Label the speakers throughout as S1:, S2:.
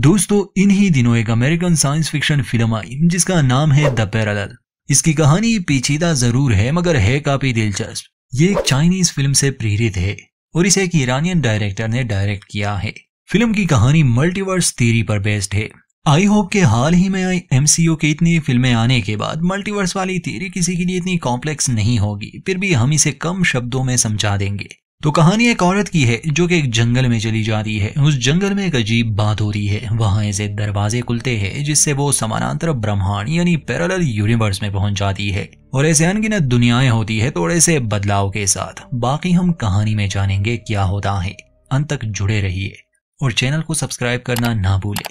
S1: दोस्तों इन ही दिनों एक अमेरिकन साइंस फिक्शन फिल्म आई जिसका नाम है द पैरल इसकी कहानी पेचीदा जरूर है मगर है काफी दिलचस्प ये एक चाइनीज फिल्म से प्रेरित है और इसे एक ईरानियन डायरेक्टर ने डायरेक्ट किया है फिल्म की कहानी मल्टीवर्स थीरी पर बेस्ड है आई होप के हाल ही में आई एमसीयू की इतनी फिल्में आने के बाद मल्टीवर्स वाली थीरी किसी के लिए इतनी कॉम्प्लेक्स नहीं होगी फिर भी हम इसे कम शब्दों में समझा देंगे तो कहानी एक औरत की है जो कि एक जंगल में चली जा रही है उस जंगल में एक अजीब बात हो रही है वहां ऐसे दरवाजे खुलते हैं जिससे वो समानांतर ब्रह्मांड यानी पैरल यूनिवर्स में पहुंच जाती है और ऐसे अनगिनत दुनियाएं होती है थोड़े से बदलाव के साथ बाकी हम कहानी में जानेंगे क्या होता है अंत तक जुड़े रहिए और चैनल को सब्सक्राइब करना ना भूलें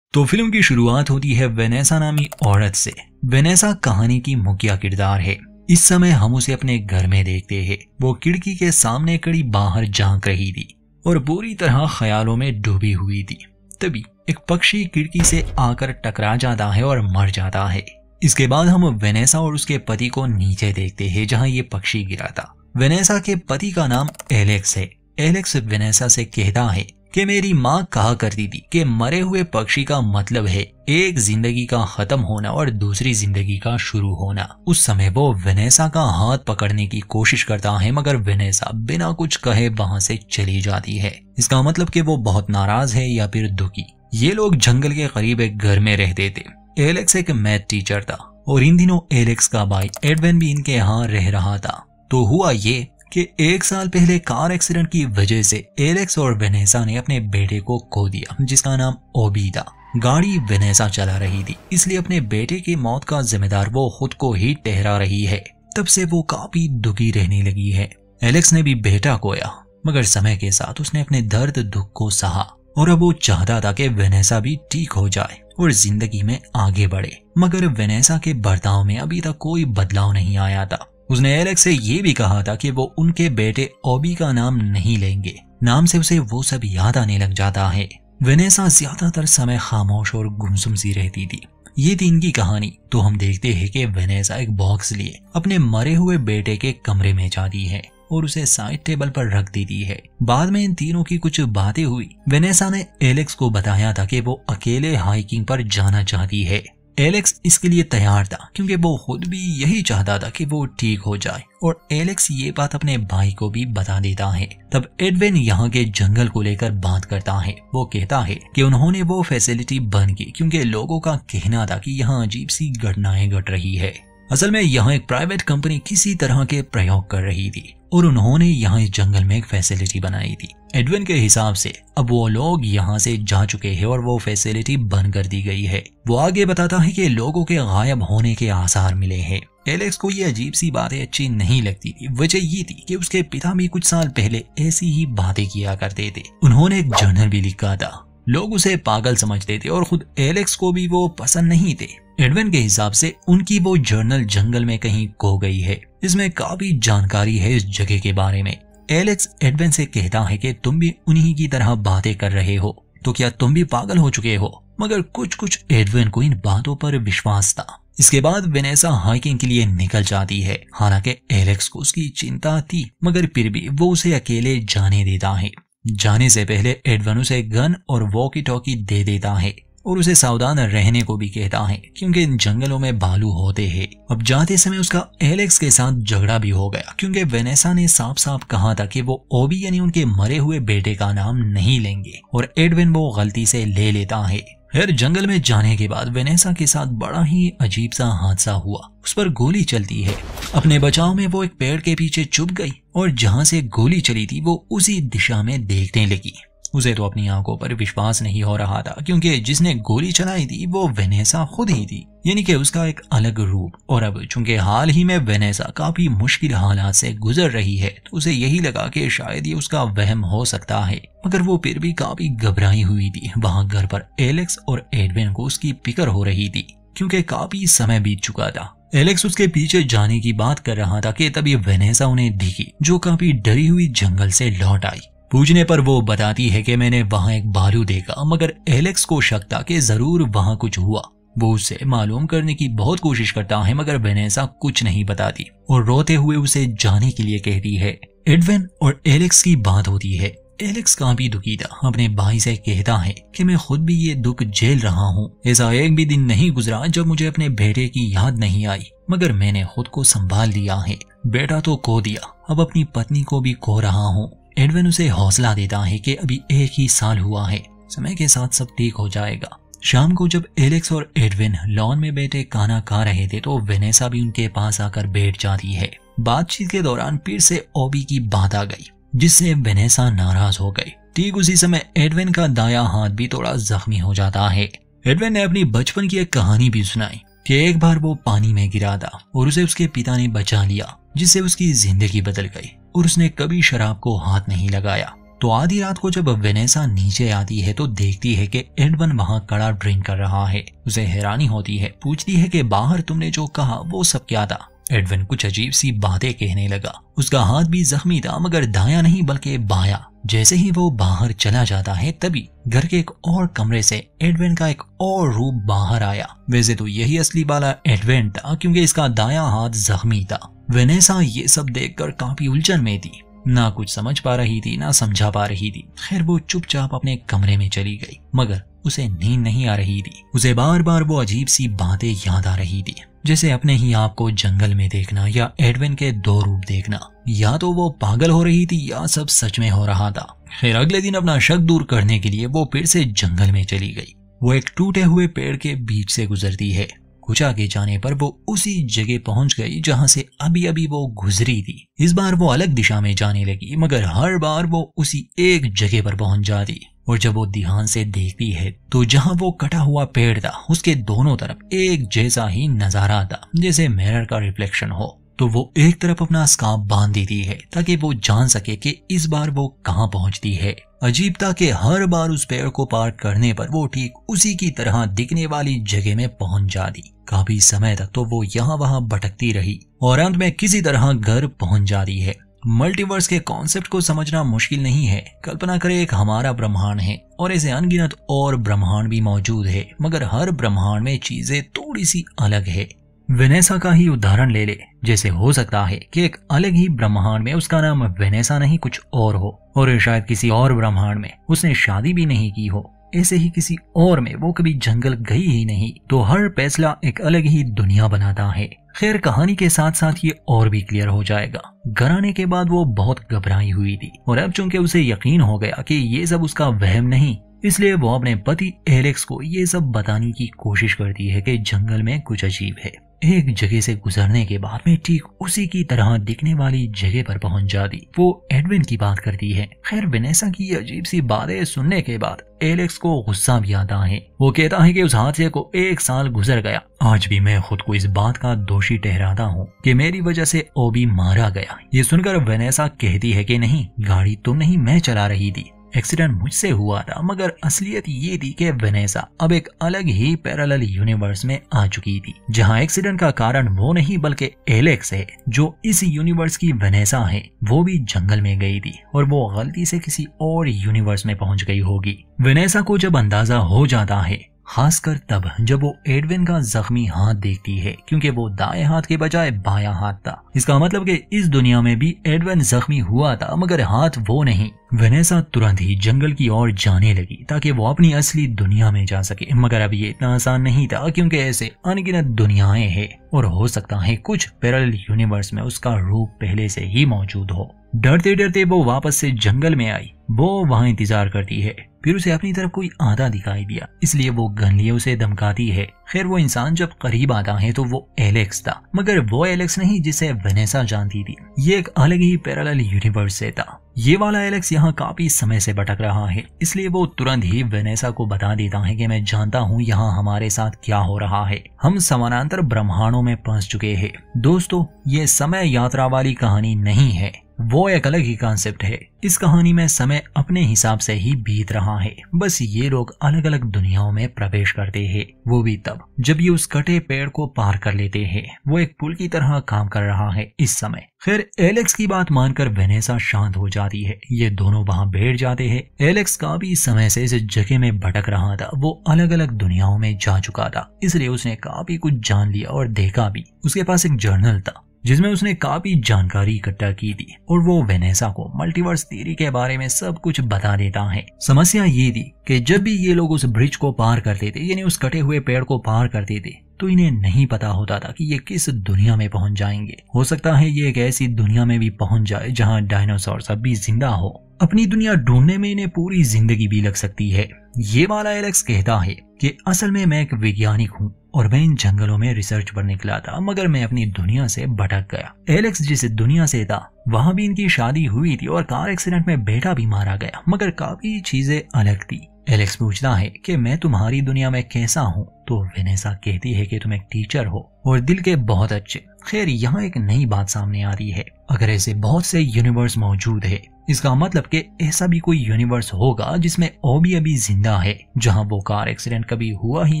S1: तो फिल्म की शुरुआत होती है वेनेसा नामी औरत से वेनेसा कहानी की मुखिया किरदार है इस समय हम उसे अपने घर में देखते हैं वो खिड़की के सामने कड़ी बाहर झांक रही थी और बुरी तरह ख्यालों में डूबी हुई थी तभी एक पक्षी खिड़की से आकर टकरा जाता है और मर जाता है इसके बाद हम वेनेसा और उसके पति को नीचे देखते हैं जहां ये पक्षी गिरा था वेनेसा के पति का नाम एलेक्स है एलेक्स वेनेसा से कहता है कि मेरी माँ कहा करती थी कि मरे हुए पक्षी का मतलब है एक जिंदगी का खत्म होना और दूसरी जिंदगी का शुरू होना उस समय वो विनेसा का हाथ पकड़ने की कोशिश करता है मगर वेनेसा बिना कुछ कहे वहां से चली जाती है इसका मतलब कि वो बहुत नाराज है या फिर दुखी ये लोग जंगल के करीब एक घर में रहते थे एलेक्स एक मैथ टीचर था और इन दिनों एलेक्स का भाई एडवेन भी इनके यहाँ रह रहा था तो हुआ ये कि एक साल पहले कार एक्सीडेंट की वजह से एलेक्स और वेनेसा ने अपने बेटे को खो दिया जिसका नाम ओबीदा गाड़ी वेनेसा चला रही थी इसलिए अपने बेटे की मौत का जिम्मेदार वो खुद को ही ठहरा रही है तब से वो काफी दुखी रहने लगी है एलेक्स ने भी बेटा खोया मगर समय के साथ उसने अपने दर्द दुख को सहा और अब वो चाहता था कि वेनेसा भी ठीक हो जाए और जिंदगी में आगे बढ़े मगर वेनेसा के बर्ताव में अभी तक कोई बदलाव नहीं आया था उसने एलेक्स से ये भी कहा था कि वो उनके बेटे ओबी का नाम नहीं लेंगे नाम से उसे वो सब याद आने लग जाता है वेनेसा ज्यादातर समय खामोश और गुमसुम सी रहती थी ये थी इनकी कहानी तो हम देखते हैं कि वेनेसा एक बॉक्स लिए अपने मरे हुए बेटे के कमरे में जाती है और उसे साइड टेबल पर रख देती है बाद में इन तीनों की कुछ बातें हुई वेनेसा ने एलेक्स को बताया था कि वो अकेले हाइकिंग पर जाना चाहती है एलेक्स इसके लिए तैयार था क्योंकि वो खुद भी यही चाहता था कि वो ठीक हो जाए और एलेक्स ये बात अपने भाई को भी बता देता है तब एडविन यहाँ के जंगल को लेकर बात करता है वो कहता है कि उन्होंने वो फैसिलिटी बंद की क्योंकि लोगों का कहना था कि यहाँ अजीब सी घटनाएं घट गट रही है असल में यहाँ एक प्राइवेट कंपनी किसी तरह के प्रयोग कर रही थी और उन्होंने यहाँ इस जंगल में एक फैसिलिटी बनाई थी एडविन के हिसाब से अब वो लोग यहाँ से जा चुके हैं और वो फैसिलिटी बंद कर दी गई है वो आगे बताता है कि लोगों के गायब होने के आसार मिले हैं एलेक्स को ये अजीब सी बातें अच्छी नहीं लगती थी वजह ये थी कि उसके पिता भी कुछ साल पहले ऐसी ही बातें किया करते थे उन्होंने एक जर्नल भी लिखा था लोग उसे पागल समझते थे और खुद एलेक्स को भी वो पसंद नहीं थे एडविन के हिसाब से उनकी वो जर्नल जंगल में कहीं खो गई है इसमें काफी जानकारी है इस जगह के बारे में एलेक्स एडवेन से कहता है कि तुम भी उन्हीं की तरह बातें कर रहे हो तो क्या तुम भी पागल हो चुके हो मगर कुछ कुछ एडवेन को इन बातों पर विश्वास था इसके बाद वेनेसा हाइकिंग के लिए निकल जाती है हालांकि एलेक्स को उसकी चिंता थी मगर फिर भी वो उसे अकेले जाने देता है जाने से पहले एडवन उसे गन और वॉकी टॉकी दे देता है और उसे सावधान रहने को भी कहता है क्योंकि इन जंगलों में भालू होते हैं अब जाते समय उसका एलेक्स के साथ झगड़ा भी हो गया क्योंकि वेनेसा ने साफ साफ कहा था कि वो ओबी यानी उनके मरे हुए बेटे का नाम नहीं लेंगे और एडविन वो गलती से ले लेता है फिर जंगल में जाने के बाद वेनेसा के साथ बड़ा ही अजीब सा हादसा हुआ उस पर गोली चलती है अपने बचाव में वो एक पेड़ के पीछे चुप गई और जहाँ से गोली चली थी वो उसी दिशा में देखने लगी उसे तो अपनी आंखों पर विश्वास नहीं हो रहा था क्योंकि जिसने गोली चलाई थी वो वेनेसा खुद ही थी यानी कि उसका एक अलग रूप और अब चूंकि हाल ही में वेनेसा काफी मुश्किल हालात से गुजर रही है तो उसे यही लगा कि शायद ये उसका वहम हो सकता है मगर वो फिर भी काफी घबराई हुई थी वहाँ घर पर एलेक्स और एडविन को उसकी फिक्र हो रही थी क्योंकि काफी समय बीत चुका था एलेक्स उसके पीछे जाने की बात कर रहा था कि तभी वेनेसा उन्हें दिखी जो काफी डरी हुई जंगल से लौट आई पूछने पर वो बताती है कि मैंने वहां एक भालू देखा मगर एलेक्स को शक था कि जरूर वहां कुछ हुआ वो उसे मालूम करने की बहुत कोशिश करता है मगर वेनेसा कुछ नहीं बताती और रोते हुए उसे जाने के लिए कहती है एडविन और एलेक्स की बात होती है एलेक्स काफी दुखी था अपने भाई से कहता है कि मैं खुद भी ये दुख झेल रहा हूँ ऐसा एक भी दिन नहीं गुजरा जब मुझे अपने बेटे की याद नहीं आई मगर मैंने खुद को संभाल लिया है बेटा तो खो दिया अब अपनी पत्नी को भी खो रहा हूँ एडविन उसे हौसला देता है कि अभी एक ही साल हुआ है समय के साथ सब ठीक हो जाएगा शाम को जब एलेक्स और एडविन लॉन में बैठे खाना खा रहे थे तो वेनेसा भी उनके पास आकर बैठ जाती है बातचीत के दौरान फिर से ओबी की बात आ गई जिससे वेनेसा नाराज हो गई ठीक उसी समय एडविन का दाया हाथ भी थोड़ा जख्मी हो जाता है एडविन ने अपनी बचपन की एक कहानी भी सुनाई कि एक बार वो पानी में गिरा था और उसे उसके पिता ने बचा लिया जिससे उसकी जिंदगी बदल गई और उसने कभी शराब को हाथ नहीं लगाया तो आधी रात को जब वेनेसा नीचे आती है तो देखती है कि एडवन वहां कड़ा ड्रिंक कर रहा है उसे हैरानी होती है पूछती है कि बाहर तुमने जो कहा वो सब क्या था एडवन कुछ अजीब सी बातें कहने लगा उसका हाथ भी जख्मी था मगर दाया नहीं बल्कि बाया जैसे ही वो बाहर चला जाता है तभी घर के एक और कमरे से एडवेंट का एक और रूप बाहर आया वैसे तो यही असली वाला एडवेंट था क्योंकि इसका दाया हाथ जख्मी था वेनेसा ये सब देखकर काफी उलझन में थी ना कुछ समझ पा रही थी ना समझा पा रही थी खैर वो चुपचाप अपने कमरे में चली गई मगर उसे नींद नहीं आ रही थी उसे बार बार वो अजीब सी बातें याद आ रही थी जैसे अपने ही आप को जंगल में देखना या एडविन के दो रूप देखना या तो वो पागल हो रही थी या सब सच में हो रहा था फिर अगले दिन अपना शक दूर करने के लिए वो फिर से जंगल में चली गई वो एक टूटे हुए पेड़ के बीच से गुजरती है कुछ आगे जाने पर वो उसी जगह पहुंच गई जहां से अभी अभी वो गुजरी थी इस बार वो अलग दिशा में जाने लगी मगर हर बार वो उसी एक जगह पर पहुंच जाती और जब वो ध्यान से देखती है तो जहाँ वो कटा हुआ पेड़ था उसके दोनों तरफ एक जैसा ही नजारा था जैसे मिरर का रिफ्लेक्शन हो तो वो एक तरफ अपना स्का बांध देती है ताकि वो जान सके कि इस बार वो कहाँ पहुंचती है अजीबता के हर बार उस पेड़ को पार करने पर वो ठीक उसी की तरह दिखने वाली जगह में पहुंच जाती काफी समय तक तो वो यहाँ वहाँ भटकती रही और अंत में किसी तरह घर पहुंच जाती है मल्टीवर्स के कॉन्सेप्ट को समझना मुश्किल नहीं है कल्पना करें एक हमारा ब्रह्मांड है और ऐसे अनगिनत और ब्रह्मांड भी मौजूद है मगर हर ब्रह्मांड में चीजें थोड़ी सी अलग है वेनेसा का ही उदाहरण ले ले जैसे हो सकता है कि एक अलग ही ब्रह्मांड में उसका नाम वेनेसा नहीं कुछ और हो और शायद किसी और ब्रह्मांड में उसने शादी भी नहीं की हो ऐसे ही किसी और में वो कभी जंगल गई ही नहीं तो हर फैसला एक अलग ही दुनिया बनाता है खैर कहानी के साथ साथ ये और भी क्लियर हो जाएगा घर आने के बाद वो बहुत घबराई हुई थी और अब चूंकि उसे यकीन हो गया कि ये सब उसका वहम नहीं इसलिए वो अपने पति एलेक्स को ये सब बताने की कोशिश करती है कि जंगल में कुछ अजीब है एक जगह से गुजरने के बाद में ठीक उसी की तरह दिखने वाली जगह पर पहुंच जाती वो एडविन की बात करती है खैर विनेसा की अजीब सी बातें सुनने के बाद एलेक्स को गुस्सा भी आता है वो कहता है कि उस हादसे को एक साल गुजर गया आज भी मैं खुद को इस बात का दोषी ठहराता हूँ कि मेरी वजह से ओबी मारा गया ये सुनकर वेनेसा कहती है कि नहीं गाड़ी तो नहीं मैं चला रही थी एक्सीडेंट मुझसे हुआ था मगर असलियत ये थी कि वेनेसा अब एक अलग ही पैरल यूनिवर्स में आ चुकी थी जहां एक्सीडेंट का कारण वो नहीं बल्कि एलेक्स है जो इस यूनिवर्स की वेनेसा है वो भी जंगल में गई थी और वो गलती से किसी और यूनिवर्स में पहुंच गई होगी वेनेसा को जब अंदाजा हो जाता है खासकर तब जब वो एडविन का जख्मी हाथ देखती है क्योंकि वो दाएं हाथ के बजाय बायां हाथ था इसका मतलब कि इस दुनिया में भी एडविन जख्मी हुआ था मगर हाथ वो नहीं वनेसा तुरंत ही जंगल की ओर जाने लगी ताकि वो अपनी असली दुनिया में जा सके मगर अब ये इतना आसान नहीं था क्योंकि ऐसे अनगिनत दुनियाएं हैं और हो सकता है कुछ पैरल यूनिवर्स में उसका रूप पहले से ही मौजूद हो डरते डरते वो वापस से जंगल में आई वो वहाँ इंतजार करती है फिर उसे अपनी तरफ कोई आधा दिखाई दिया इसलिए वो लिए उसे धमकाती है खैर वो इंसान जब करीब आता है तो वो एलेक्स था मगर वो एलेक्स नहीं जिसे वेनेसा जानती थी ये एक अलग ही पैरल यूनिवर्स से था ये वाला एलेक्स यहाँ काफी समय से भटक रहा है इसलिए वो तुरंत ही वेनेसा को बता देता है कि मैं जानता हूँ यहाँ हमारे साथ क्या हो रहा है हम समानांतर ब्रह्मांडों में पहुंच चुके हैं दोस्तों ये समय यात्रा वाली कहानी नहीं है वो एक अलग ही कॉन्सेप्ट है इस कहानी में समय अपने हिसाब से ही बीत रहा है बस ये लोग अलग अलग दुनियाओं में प्रवेश करते हैं वो भी तब जब ये उस कटे पेड़ को पार कर लेते हैं वो एक पुल की तरह काम कर रहा है इस समय फिर एलेक्स की बात मानकर वेनेसा शांत हो जाती है ये दोनों वहाँ बैठ जाते हैं एलेक्स का भी समय से इस जगह में भटक रहा था वो अलग अलग दुनियाओं में जा चुका था इसलिए उसने काफी कुछ जान लिया और देखा भी उसके पास एक जर्नल था जिसमें उसने काफी जानकारी इकट्ठा की थी और वो वेनेसा को मल्टीवर्स थ्योरी के बारे में सब कुछ बता देता है समस्या ये थी कि जब भी ये लोग उस ब्रिज को पार करते थे यानी उस कटे हुए पेड़ को पार करते थे तो इन्हें नहीं पता होता था कि ये किस दुनिया में पहुंच जाएंगे हो सकता है ये एक ऐसी दुनिया में भी पहुंच जाए जहां डायनासोर सब भी जिंदा हो अपनी दुनिया ढूंढने में इन्हें पूरी जिंदगी भी लग सकती है ये वाला एलेक्स कहता है कि असल में मैं एक वैज्ञानिक हूँ और मैं इन जंगलों में रिसर्च पर निकला था मगर मैं अपनी दुनिया से भटक गया एलेक्स जिस दुनिया से था वहाँ भी इनकी शादी हुई थी और कार एक्सीडेंट में बेटा भी मारा गया मगर काफी चीजें अलग थी एलेक्स पूछता है कि मैं तुम्हारी दुनिया में कैसा हूँ तो वेनेसा कहती है कि तुम एक टीचर हो और दिल के बहुत अच्छे खैर यहाँ एक नई बात सामने आ रही है अगर ऐसे बहुत से यूनिवर्स मौजूद है इसका मतलब कि ऐसा भी कोई यूनिवर्स होगा जिसमें ओबी अभी जिंदा है जहाँ वो कार एक्सीडेंट कभी हुआ ही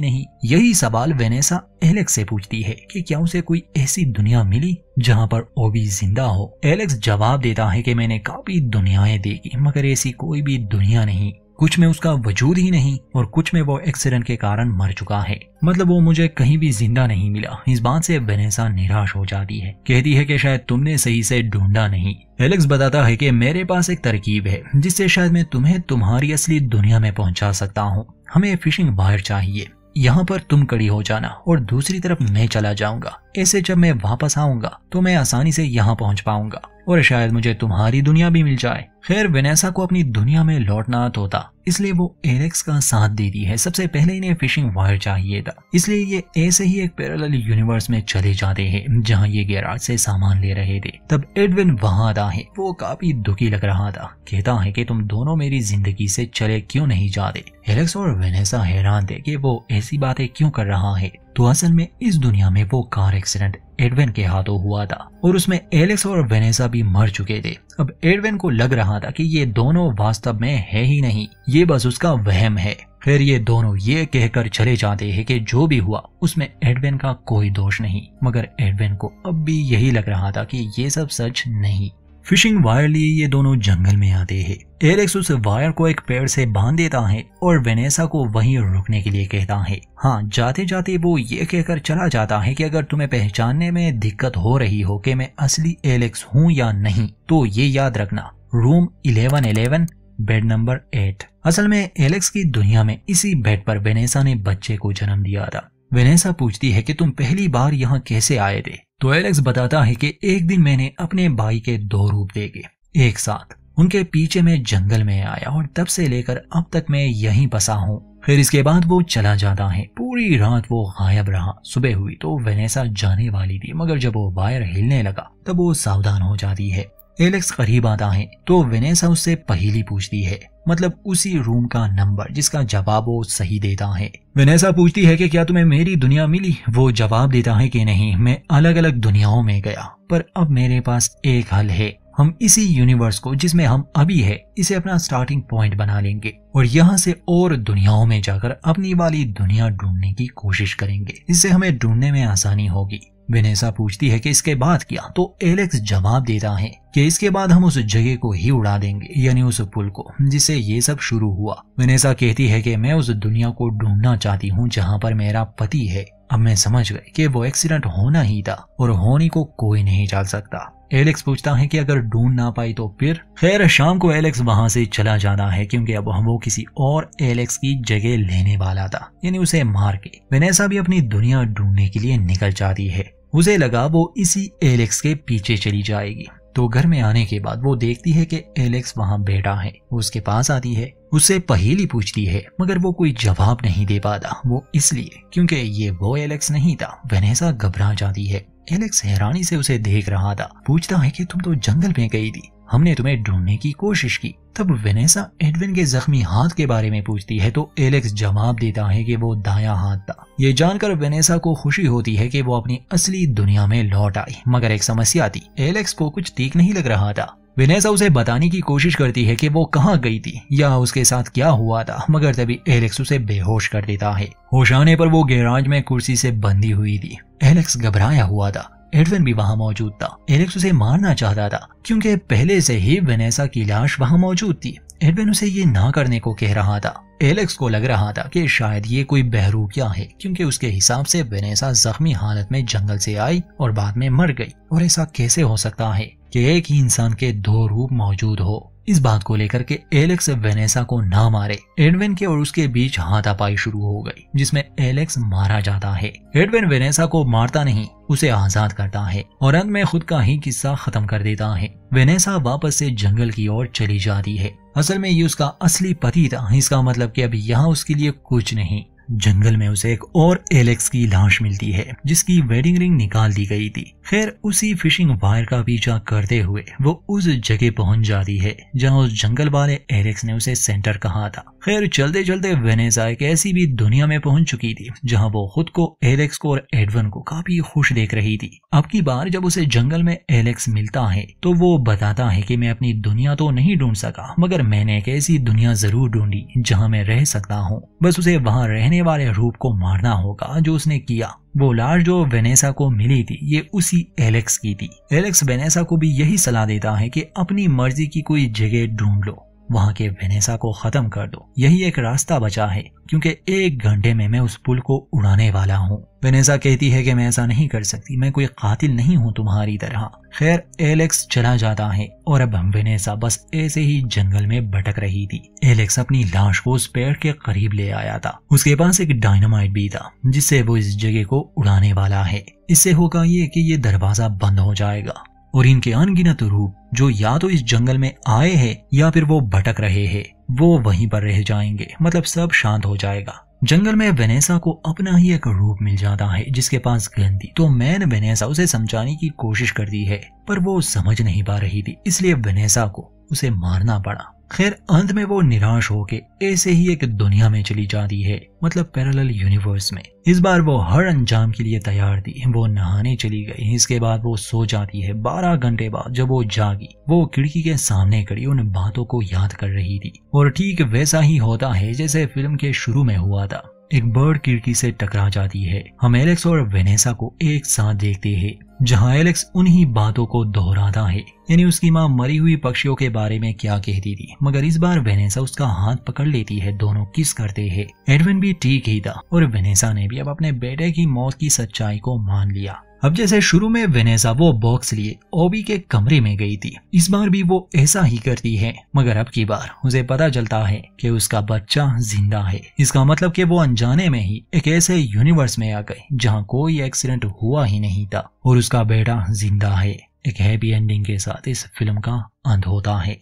S1: नहीं यही सवाल वेनेसा एलेक्स से पूछती है कि क्या उसे कोई ऐसी दुनिया मिली जहाँ पर ओबी जिंदा हो एलेक्स जवाब देता है कि मैंने काफी दुनियाएं देखी मगर ऐसी कोई भी दुनिया नहीं कुछ में उसका वजूद ही नहीं और कुछ में वो एक्सीडेंट के कारण मर चुका है मतलब वो मुझे कहीं भी जिंदा नहीं मिला इस बात से वेनेसा निराश हो जाती है कहती है कि शायद तुमने सही से ढूंढा नहीं एलेक्स बताता है कि मेरे पास एक तरकीब है जिससे शायद मैं तुम्हें तुम्हारी असली दुनिया में पहुंचा सकता हूँ हमें फिशिंग वायर चाहिए यहाँ पर तुम कड़ी हो जाना और दूसरी तरफ मैं चला जाऊंगा ऐसे जब मैं वापस आऊंगा तो मैं आसानी से यहाँ पहुंच पाऊंगा और शायद मुझे तुम्हारी दुनिया भी मिल जाए खैर वेनेसा को अपनी दुनिया में लौटना तो था इसलिए वो एलेक्स का साथ देती है सबसे पहले इन्हें फिशिंग वायर चाहिए था इसलिए ये ऐसे ही एक पैरेलल यूनिवर्स में चले जाते हैं जहाँ ये गैराज से सामान ले रहे थे तब एडविन वहां आता है वो काफी दुखी लग रहा था कहता है की तुम दोनों मेरी जिंदगी से चले क्यों नहीं जाते एलेक्स और वेनेसा हैरान थे कि वो ऐसी बातें क्यों कर रहा है तो असल में इस दुनिया में वो कार एक्सीडेंट एडवेन के हाथों हुआ था और उसमें एलेक्स और वेनेसा भी मर चुके थे अब एडवेन को लग रहा था कि ये दोनों वास्तव में है ही नहीं ये बस उसका वहम है फिर ये दोनों ये कहकर चले जाते हैं कि जो भी हुआ उसमें एडवेन का कोई दोष नहीं मगर एडवेन को अब भी यही लग रहा था कि ये सब सच नहीं फिशिंग वायर लिए ये दोनों जंगल में आते हैं एलेक्स उस वायर को एक पेड़ से बांध देता है और वेनेसा को वहीं रुकने के लिए कहता है हाँ जाते जाते वो ये कहकर चला जाता है कि अगर तुम्हें पहचानने में दिक्कत हो रही हो कि मैं असली एलेक्स हूँ या नहीं तो ये याद रखना room eleven eleven bed number eight असल में एलेक्स की दुनिया में इसी बेड पर वेनेसा ने बच्चे को जन्म दिया था वेनेसा पूछती है कि तुम पहली बार यहाँ कैसे आए थे तो एलेक्स बताता है कि एक दिन मैंने अपने भाई के दो रूप देखे एक साथ उनके पीछे में जंगल में आया और तब से लेकर अब तक मैं यहीं बसा हूँ फिर इसके बाद वो चला जाता है पूरी रात वो गायब रहा सुबह हुई तो वेनेसा जाने वाली थी मगर जब वो वायर हिलने लगा तब वो सावधान हो जाती है एलेक्स करीब आता है तो वेनेसा उससे पहली पूछती है मतलब उसी रूम का नंबर जिसका जवाब वो सही देता है वनेसा पूछती है कि क्या तुम्हें मेरी दुनिया मिली वो जवाब देता है कि नहीं मैं अलग अलग दुनियाओं में गया पर अब मेरे पास एक हल है हम इसी यूनिवर्स को जिसमें हम अभी है इसे अपना स्टार्टिंग पॉइंट बना लेंगे और यहाँ से और दुनियाओं में जाकर अपनी वाली दुनिया ढूंढने की कोशिश करेंगे इससे हमें ढूंढने में आसानी होगी विनेसा पूछती है कि इसके बाद क्या तो एलेक्स जवाब देता है कि इसके बाद हम उस जगह को ही उड़ा देंगे यानी उस पुल को जिसे ये सब शुरू हुआ विनेसा कहती है कि मैं उस दुनिया को ढूंढना चाहती हूँ जहाँ पर मेरा पति है अब मैं समझ गई कि वो एक्सीडेंट होना ही था और होने को कोई नहीं चाल सकता एलेक्स पूछता है कि अगर ढूंढ ना पाई तो फिर खैर शाम को एलेक्स वहां से चला जाना है क्योंकि अब वो किसी और एलेक्स की जगह लेने वाला था यानी उसे मार के वेनेसा भी अपनी दुनिया ढूंढने के लिए निकल जाती है उसे लगा वो इसी एलेक्स के पीछे चली जाएगी तो घर में आने के बाद वो देखती है कि एलेक्स वहाँ बैठा है वो उसके पास आती है उससे पहेली पूछती है मगर वो कोई जवाब नहीं दे पाता वो इसलिए क्योंकि ये वो एलेक्स नहीं था वेनेसा घबरा जाती है एलेक्स हैरानी से उसे देख रहा था पूछता है कि तुम तो जंगल में गई थी हमने तुम्हें ढूंढने की कोशिश की तब वेनेसा एडविन के जख्मी हाथ के बारे में पूछती है तो एलेक्स जवाब देता है कि वो दाया हाथ था ये जानकर वेनेसा को खुशी होती है कि वो अपनी असली दुनिया में लौट आई मगर एक समस्या थी एलेक्स को कुछ ठीक नहीं लग रहा था विनेसा उसे बताने की कोशिश करती है कि वो कहाँ गई थी या उसके साथ क्या हुआ था मगर तभी एलेक्स उसे बेहोश कर देता है होश आने पर वो गैराज में कुर्सी से बंधी हुई थी एलेक्स घबराया हुआ था एडविन भी वहाँ मौजूद था एलेक्स उसे मारना चाहता था क्योंकि पहले से ही विनेसा की लाश वहाँ मौजूद थी एडविन उसे ये ना करने को कह रहा था एलेक्स को लग रहा था कि शायद ये कोई बहरूपिया है क्योंकि उसके हिसाब से वेनेसा जख्मी हालत में जंगल से आई और बाद में मर गई और ऐसा कैसे हो सकता है कि एक ही इंसान के दो रूप मौजूद हो इस बात को लेकर के एलेक्स वेनेसा को ना मारे एडविन के और उसके बीच हाथापाई शुरू हो गई जिसमें एलेक्स मारा जाता है एडविन वेनेसा को मारता नहीं उसे आजाद करता है और अंत में खुद का ही किस्सा खत्म कर देता है वेनेसा वापस से जंगल की ओर चली जाती है असल में ये उसका असली पति था इसका मतलब कि अब यहाँ उसके लिए कुछ नहीं जंगल में उसे एक और एलेक्स की लाश मिलती है जिसकी वेडिंग रिंग निकाल दी गई थी खैर उसी फिशिंग वायर का पीछा करते हुए वो उस जगह पहुंच जाती है जहां उस जंगल वाले एलेक्स ने उसे सेंटर कहा था खैर चलते चलते वेनेजा एक ऐसी भी दुनिया में पहुंच चुकी थी जहां वो खुद को एलेक्स को और एडवन को काफी खुश देख रही थी अब की बार जब उसे जंगल में एलेक्स मिलता है तो वो बताता है की मैं अपनी दुनिया तो नहीं ढूंढ सका मगर मैंने एक ऐसी दुनिया जरूर ढूंढी जहाँ मैं रह सकता हूँ बस उसे वहाँ रहने रहने वाले रूप को मारना होगा जो उसने किया वो लाल जो वेनेसा को मिली थी ये उसी एलेक्स की थी एलेक्स वेनेसा को भी यही सलाह देता है कि अपनी मर्जी की कोई जगह ढूंढ लो वहाँ के वेनेसा को खत्म कर दो यही एक रास्ता बचा है क्योंकि एक घंटे में मैं उस पुल को उड़ाने वाला हूँ वेनेसा कहती है कि मैं ऐसा नहीं कर सकती मैं कोई कातिल नहीं हूँ तुम्हारी तरह खैर एलेक्स चला जाता है और अब वेनेसा बस ऐसे ही जंगल में भटक रही थी एलेक्स अपनी लाश को उस पेड़ के करीब ले आया था उसके पास एक डायनामाइट भी था जिससे वो इस जगह को उड़ाने वाला है इससे होगा ये की ये दरवाजा बंद हो जाएगा और इनके अनगिनत रूप जो या तो इस जंगल में आए हैं या फिर वो भटक रहे हैं वो वहीं पर रह जाएंगे मतलब सब शांत हो जाएगा जंगल में वेनेसा को अपना ही एक रूप मिल जाता है जिसके पास गन थी तो मैंने वेनेसा उसे समझाने की कोशिश कर दी है पर वो समझ नहीं पा रही थी इसलिए वेनेसा को उसे मारना पड़ा खैर अंत में वो निराश होके ऐसे ही एक दुनिया में चली जाती है मतलब पैरेलल यूनिवर्स में इस बार वो हर अंजाम के लिए तैयार थी वो नहाने चली गई इसके बाद वो सो जाती है बारह घंटे बाद जब वो जागी वो खिड़की के सामने खड़ी उन बातों को याद कर रही थी और ठीक वैसा ही होता है जैसे फिल्म के शुरू में हुआ था एक बर्ड खिड़की से टकरा जाती है हम एलेक्स और वेनेसा को एक साथ देखते हैं जहां एलेक्स उन्हीं बातों को दोहराता है यानी उसकी माँ मरी हुई पक्षियों के बारे में क्या कहती थी मगर इस बार वेनेसा उसका हाथ पकड़ लेती है दोनों किस करते हैं एडविन भी ठीक ही था और वेनेसा ने भी अब अपने बेटे की मौत की सच्चाई को मान लिया अब जैसे शुरू में वेनेजा वो बॉक्स लिए ओबी के कमरे में गई थी इस बार भी वो ऐसा ही करती है मगर अब की बार उसे पता चलता है कि उसका बच्चा जिंदा है इसका मतलब कि वो अनजाने में ही एक ऐसे यूनिवर्स में आ गए जहाँ कोई एक्सीडेंट हुआ ही नहीं था और उसका बेटा जिंदा है एक हैप्पी एंडिंग के साथ इस फिल्म का अंत होता है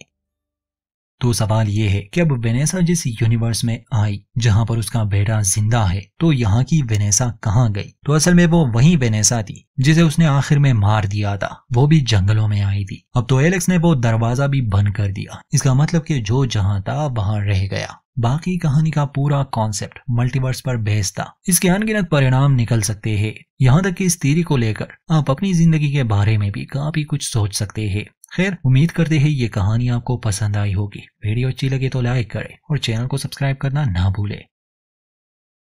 S1: तो सवाल ये है कि अब वेनेसा जिस यूनिवर्स में आई जहाँ पर उसका बेटा जिंदा है तो यहाँ की वेनेसा कहाँ गई तो असल में वो वही वेनेसा थी जिसे उसने आखिर में मार दिया था वो भी जंगलों में आई थी अब तो एलेक्स ने वो दरवाजा भी बंद कर दिया इसका मतलब कि जो जहाँ था वहाँ रह गया बाकी कहानी का पूरा कॉन्सेप्ट मल्टीवर्स पर बेहस था इसके अनगिनत परिणाम निकल सकते हैं यहाँ तक कि इस तीरी को लेकर आप अपनी जिंदगी के बारे में भी काफी कुछ सोच सकते हैं खैर उम्मीद करते हैं ये कहानी आपको पसंद आई होगी वीडियो अच्छी लगे तो लाइक करें और चैनल को सब्सक्राइब करना ना भूलें